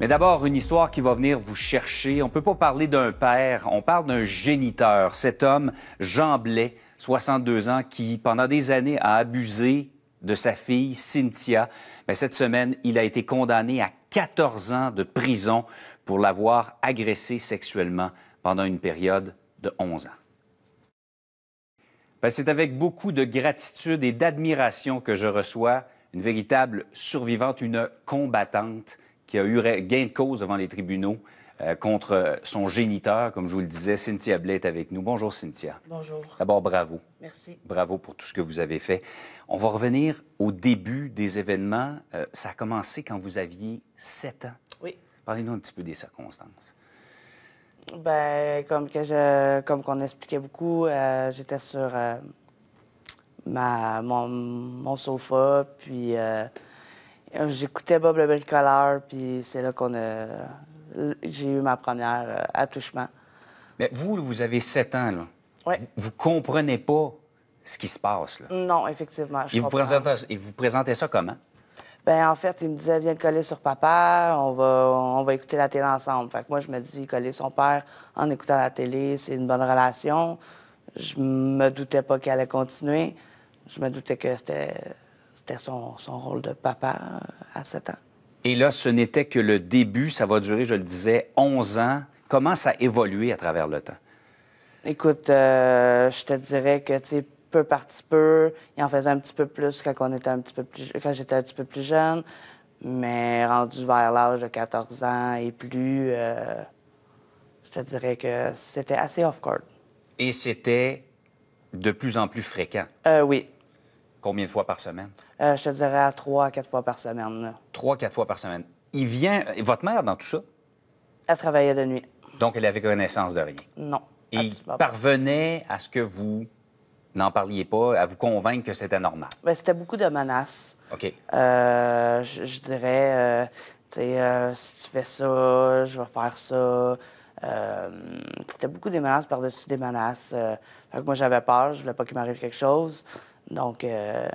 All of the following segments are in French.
Mais d'abord, une histoire qui va venir vous chercher. On ne peut pas parler d'un père, on parle d'un géniteur. Cet homme, Jean Blais, 62 ans, qui, pendant des années, a abusé de sa fille, Cynthia. Mais cette semaine, il a été condamné à 14 ans de prison pour l'avoir agressée sexuellement pendant une période de 11 ans. Ben, c'est avec beaucoup de gratitude et d'admiration que je reçois une véritable survivante, une combattante qui a eu gain de cause devant les tribunaux euh, contre son géniteur. Comme je vous le disais, Cynthia Blais est avec nous. Bonjour, Cynthia. Bonjour. D'abord, bravo. Merci. Bravo pour tout ce que vous avez fait. On va revenir au début des événements. Euh, ça a commencé quand vous aviez 7 ans. Oui. Parlez-nous un petit peu des circonstances. Bien, comme que je, comme qu'on expliquait beaucoup, euh, j'étais sur ma, mon, sofa, puis euh, j'écoutais Bob le bricoleur, puis c'est là qu'on a. J'ai eu ma première euh, attouchement. Mais vous, vous avez 7 ans, là. Oui. Vous, ne comprenez pas ce qui se passe, là. Non, effectivement. et, vous présentez, ça comment? Bien, en fait, il me disait, viens coller sur papa, on va, on va écouter la télé ensemble. Fait que moi, je me dis, coller son père en écoutant la télé, c'est une bonne relation. Je me doutais pas qu'elle allait continuer. Je me doutais que c'était son, rôle de papa euh, à 7 ans. Et là, ce n'était que le début. Ça va durer, je le disais, 11 ans. Comment ça a évolué à travers le temps? Écoute, euh, je te dirais que, tu sais, peu par petit peu, il en faisait un petit peu plus quand, un petit peu plus, quand j'étais un petit peu plus jeune. Mais rendu vers l'âge de 14 ans et plus, euh, je te dirais que c'était assez off-court. Et c'était de plus en plus fréquent. Euh, oui, Combien de fois par semaine? Euh, je te dirais trois à quatre fois par semaine. Trois, quatre fois par semaine. Il vient. Euh, votre mère, dans tout ça? Elle travaillait de nuit. Donc, elle avait connaissance de rien? Non. il parvenait à ce que vous n'en parliez pas, à vous convaincre que c'était normal? Ben, c'était beaucoup de menaces. OK. Euh, je, dirais, tu sais, si tu fais ça, je vais faire ça. c'était beaucoup des menaces par-dessus des menaces. moi, j'avais peur, je voulais pas qu'il m'arrive quelque chose. Donc, euh,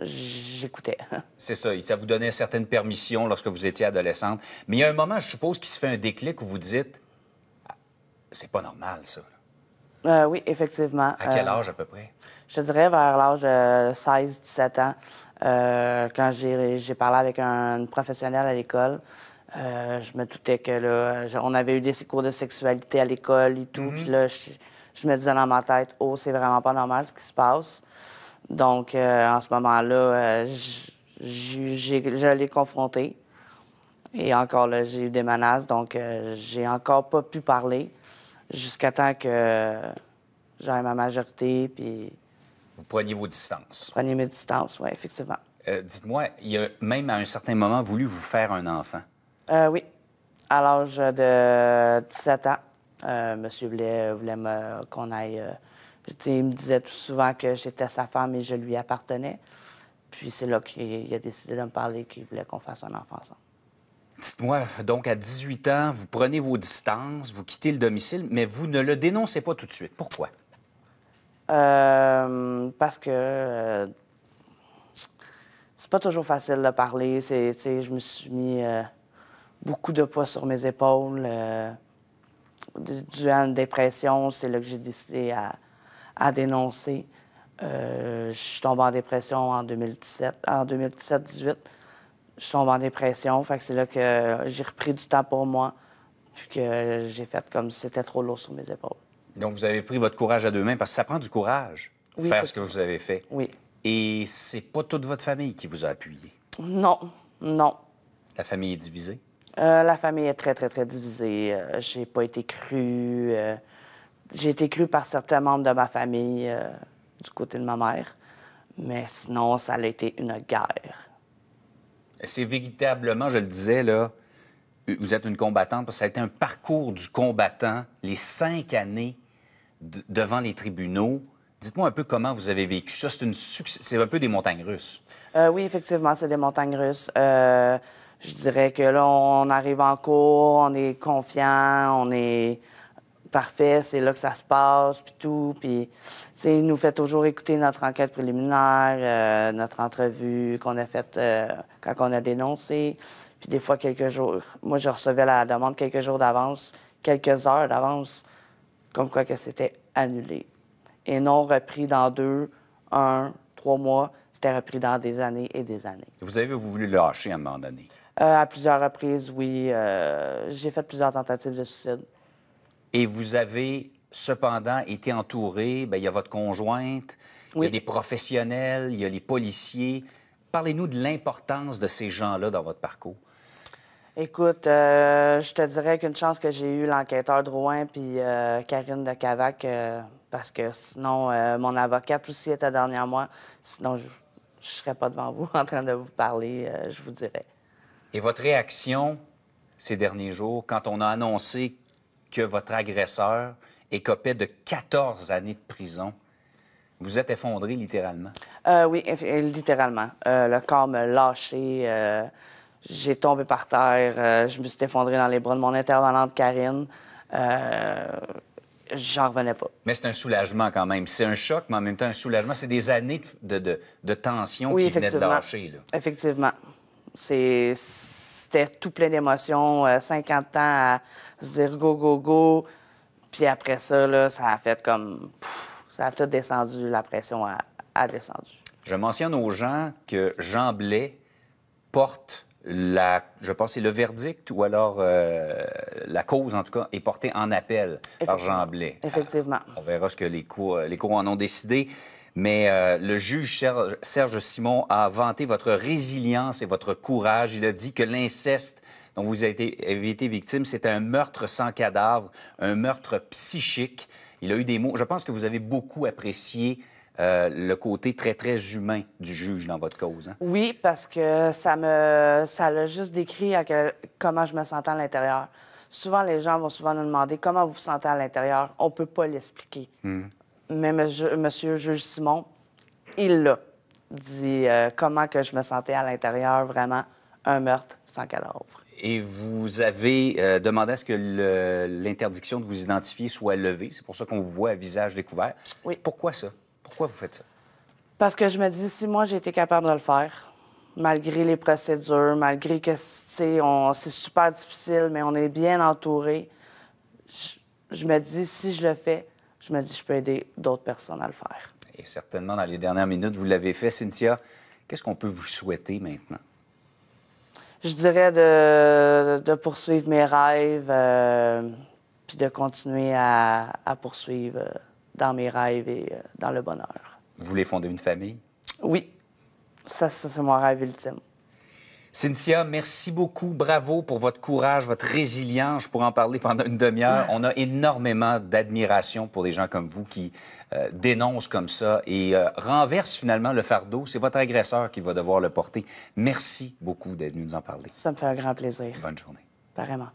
j'écoutais. C'est ça. Ça vous donnait certaines permissions lorsque vous étiez adolescente. Mais il y a un moment, je suppose, qui se fait un déclic où vous dites ah, c'est pas normal, ça. Euh, oui, effectivement. À quel euh, âge, à peu près? Je dirais vers l'âge de 16-17 ans, quand j'ai parlé avec un, professionnel à l'école. je me doutais que là, on avait eu des cours de sexualité à l'école et tout. Mm-hmm. Puis là, je me disais dans ma tête, oh, c'est vraiment pas normal ce qui se passe. Donc, euh, en ce moment-là, euh, j'ai, je l'ai confronté. Et encore là, j'ai eu des menaces, donc euh, j'ai encore pas pu parler jusqu'à temps que j'aille ma majorité, puis... Vous preniez vos distances. mes distances, oui, effectivement. Dites-moi, il a même à un certain moment voulu vous faire un enfant. oui, à l'âge de 17 ans. M. Euh, monsieur voulait, euh, voulait qu'on aille. Euh, il me disait tout souvent que j'étais sa femme et je lui appartenais. Puis c'est là qu'il a décidé de me parler qu'il voulait qu'on fasse un enfant ensemble. Dites-moi, donc à 18 ans, vous prenez vos distances, vous quittez le domicile, mais vous ne le dénoncez pas tout de suite. Pourquoi? parce que c'est pas toujours facile de parler. C'est, je me suis mis beaucoup de poids sur mes épaules dû à une dépression. C'est là que j'ai décidé à, dénoncer. Euh, je suis tombée en dépression en 2017. En 2017-18, je tombe en dépression. Fait c'est là que j'ai repris du temps pour moi. Puis que j'ai fait comme si c'était trop lourd sur mes épaules. Donc, vous avez pris votre courage à deux mains parce que ça prend du courage de faire ce que vous avez fait. Oui. Et c'est pas toute votre famille qui vous a appuyé. Non, non. La famille est divisée? Euh, la famille est très, très, très divisée. Euh, j'ai pas été crue. Euh, j'ai été crue par certains membres de ma famille du côté de ma mère. Mais sinon, ça a été une guerre. C'est véritablement, je le disais, là, vous êtes une combattante, parce que ça a été un parcours du combattant, les cinq années devant les tribunaux. Dites-moi un peu comment vous avez vécu ça. C'est, c'est un peu des montagnes russes. oui, effectivement, c'est des montagnes russes je dirais que là, on arrive en cours, on est confiant, on est parfait, c'est là que ça se passe, puis tout. Puis, il nous fait toujours écouter notre enquête préliminaire, euh, notre entrevue qu'on a faite euh, quand on a dénoncé. Puis des fois, quelques jours... Moi, je recevais la demande quelques jours d'avance, quelques heures d'avance, comme quoi que c'était annulé. Et non repris dans deux, un, trois mois discutait repris dans des années et des années. Vous avez voulu lâcher à un moment donné? Euh, à plusieurs reprises, oui. Euh, j'ai fait plusieurs tentatives de suicide. Et vous avez cependant été entouré, bien, il y a votre conjointe, il y a des professionnels, il y a les policiers. Parlez-nous de l'importance de ces gens-là dans votre parcours. Écoute, euh, je te dirais qu'une chance que j'ai eu l'enquêteur Drouin puis Karine de Cavac, parce que sinon, mon avocate aussi était dernière moi. Sinon, je je serais pas devant vous en train de vous parler, euh, je vous dirais. Et votre réaction ces derniers jours, quand on a annoncé que votre agresseur écopait de 14 années de prison, vous êtes effondré littéralement? Euh, oui, euh, littéralement. le corps me lâchait, j'ai tombé par terre. je me suis effondré dans les bras de mon intervenante Karine j'en revenais pas. Mais c'est un soulagement quand même. C'est un choc, mais en même temps, un soulagement. C'est des années de, de, tension qui venaient de lâcher. Effectivement. C'était tout plein d'émotions. 50 euh, ans à se dire go, go, go. Puis après ça, ça a fait comme. ça a tout descendu, la pression a descendu. Je mentionne aux gens que Jean Blais porte la, je pense c'est le verdict ou alors euh, la cause, en tout cas, est portée en appel par Jean Blais. Effectivement. on verra ce que les cours, euh, les en ont décidé. Mais euh, le juge Serge Simon a vanté votre résilience et votre courage. Il a dit que l'inceste dont vous avez avez été victime, c'est un meurtre sans cadavre, un meurtre psychique. Il a eu des mots. Je pense que vous avez beaucoup apprécié euh, le côté très, très humain du juge dans votre cause. Hein? Oui, parce que ça me ça l'a juste décrit à comment je me sentais à l'intérieur. Souvent, les gens vont souvent nous demander comment vous vous sentez à l'intérieur. On ne peut pas l'expliquer. Hmm. Mais monsieur, juge Simon, il l'a dit euh, comment que je me sentais à l'intérieur, vraiment un meurtre sans cadavre. Et vous avez euh, demandé à ce que l'interdiction de vous identifier soit levée. C'est pour ça qu'on vous voit à visage découvert. Oui. Pourquoi ça? Pourquoi vous faites ça? Parce que je me dis, si moi j'ai été capable de le faire, malgré les procédures, malgré que c'est super difficile, mais on est bien entouré, je, me dis, si je le fais, je me dis, je peux aider d'autres personnes à le faire. Et certainement, dans les dernières minutes, vous l'avez fait, Cynthia. Qu'est-ce qu'on peut vous souhaiter maintenant? Je dirais de, poursuivre mes rêves, euh, puis de continuer à, poursuivre. Euh, dans mes rêves et euh, dans le bonheur. Vous voulez fonder une famille? Oui. Ça, c'est mon rêve ultime. Cynthia, merci beaucoup. Bravo pour votre courage, votre résilience. Je pourrais en parler pendant une demi-heure. On a énormément d'admiration pour des gens comme vous qui euh, dénoncent comme ça et euh, renversent finalement le fardeau. C'est votre agresseur qui va devoir le porter. Merci beaucoup d'être venu nous en parler. Ça me fait un grand plaisir. Bonne journée. Apparemment.